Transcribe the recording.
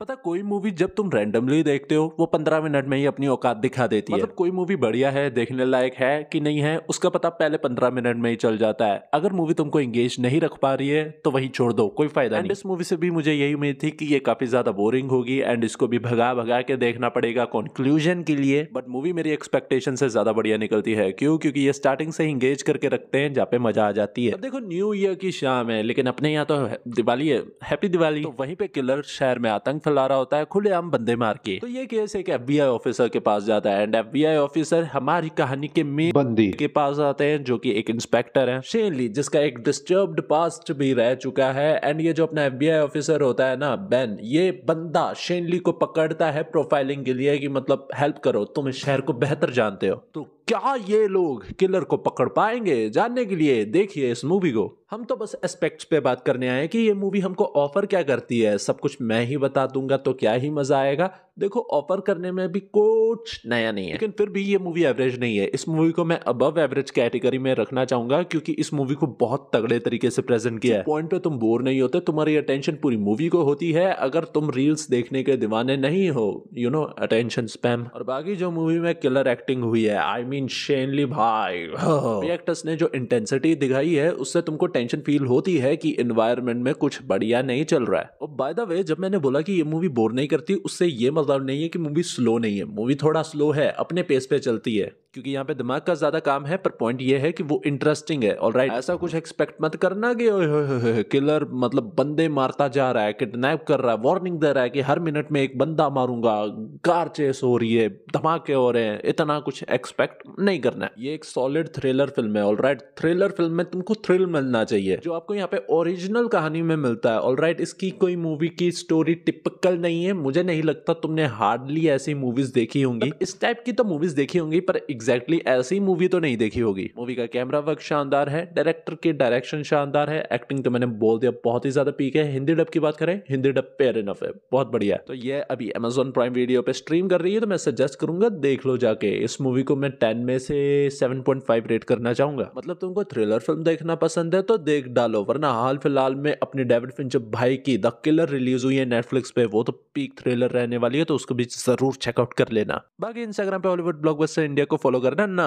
पता कोई मूवी जब तुम रैंडमली देखते हो वो पंद्रह मिनट में ही अपनी औकात दिखा देती मतलब है कोई मूवी बढ़िया है देखने लायक है कि नहीं है उसका पता पहले पंद्रह मिनट में ही चल जाता है अगर मूवी तुमको एंगेज नहीं रख पा रही है तो वही छोड़ दो कोई फायदा नहीं इस मूवी से भी मुझे यही उम्मीद थी कि ये काफी ज्यादा बोरिंग होगी एंड इसको भी भगा भगा के देखना पड़ेगा कंक्लूजन के लिए बट मूवी मेरी एक्सपेक्टेशन से ज्यादा बढ़िया निकलती है क्यों क्योंकि ये स्टार्टिंग से इंगेज करके रखते हैं जहाँ पे मजा आ जाती है देखो न्यू ईयर की शाम है लेकिन अपने यहाँ तो दिवाली है हैप्पी दिवाली तो वहीं पे किलर शहर में आतंक फैला रहा होता है खुलेआम बंदे मार के तो ये केस एक एफ बी आई ऑफिसर के पास जाता है and F B I officer हमारी कहानी के मेन बंदी के पास आते हैं जो की एक इंस्पेक्टर है शेनली जिसका एक डिस्टर्ब पास्ट भी रह चुका है एंड ये जो अपना एफ बी आई ऑफिसर होता है ना बेन ये बंदा शेनली को पकड़ता है प्रोफाइलिंग के लिए कि मतलब हेल्प करो तुम इस शहर को बेहतर जानते हो तो क्या ये लोग किलर को पकड़ पाएंगे जानने के लिए देखिए इस मूवी को हम तो बस एस्पेक्ट्स पे बात करने आए हैं कि ये मूवी हमको ऑफर क्या करती है सब कुछ मैं ही बता दूंगा तो क्या ही मजा आएगा देखो ऑफर करने में भी कुछ नया नहीं है लेकिन फिर भी ये मूवी एवरेज नहीं है इस मूवी को मैं अबव एवरेज कैटेगरी में रखना चाहूंगा क्योंकि इस मूवी को बहुत तगड़े तरीके से प्रेजेंट किया है पॉइंट पे तुम बोर नहीं होते तुम्हारी अटेंशन पूरी मूवी को होती है अगर तुम रील्स देखने के दीवाने नहीं हो यू नो अटेंशन स्पैम और बाकी जो मूवी में किलर एक्टिंग हुई है आई मीन शेनली भाई एक्टर्स ने जो इंटेंसिटी दिखाई है उससे तुमको टेंशन फील होती है कि इन्वायरमेंट में कुछ बढ़िया नहीं चल रहा है और बाय द वे जब मैंने बोला कि ये मूवी बोर नहीं करती उससे ये मतलब नहीं है कि मूवी स्लो नहीं है मूवी थोड़ा स्लो है अपने पेस पे चलती है क्योंकि यहाँ पे दिमाग का ज्यादा काम है पर पॉइंट ये है कि वो इंटरेस्टिंग है और राइट ऐसा कुछ एक्सपेक्ट मत करना कि किलर मतलब बंदे मारता जा रहा है किडनैप कर रहा है वार्निंग दे रहा है कि हर मिनट में एक बंदा मारूंगा कार चेस हो रही है धमाके हो रहे हैं इतना कुछ एक्सपेक्ट नहीं करना है ये एक सॉलिड थ्रिलर फिल्म है ऑल राइट थ्रिलर फिल्म में तुमको थ्रिल मिलना चाहिए जो आपको यहाँ पे ओरिजिनल कहानी में मिलता है ऑल राइट इसकी कोई मूवी की स्टोरी टिपिकल नहीं है मुझे नहीं लगता तुमने हार्डली ऐसी मूवीज देखी होंगी इस टाइप की तो मूवीज देखी होंगी पर एग्जैक्टली exactly ऐसी मूवी तो नहीं देखी होगी मूवी का कैमरा वर्क शानदार है डायरेक्टर के डायरेक्शन शानदार है एक्टिंग तो मैंने बोल दिया बहुत ही ज्यादा पीक है हिंदी डब की बात करें हिंदी डब पेयर इनफ है बहुत बढ़िया तो ये अभी अमेजोन प्राइम वीडियो पे स्ट्रीम कर रही है तो मैं सजेस्ट करूंगा देख लो जाके इस मूवी को मैं टेन में से सेवन पॉइंट फाइव रेट करना चाहूंगा मतलब तुमको थ्रिलर फिल्म देखना पसंद है तो देख डालो वरना हाल फिलहाल में अपने डेविड फिंच भाई की द किलर रिलीज हुई है नेटफ्लिक्स पे वो तो पीक थ्रिलर रहने वाली है तो उसको भी जरूर चेकआउट कर लेना बाकी इंस्टाग्राम पे हॉलीवुड ब्लॉग इंडिया को follow करना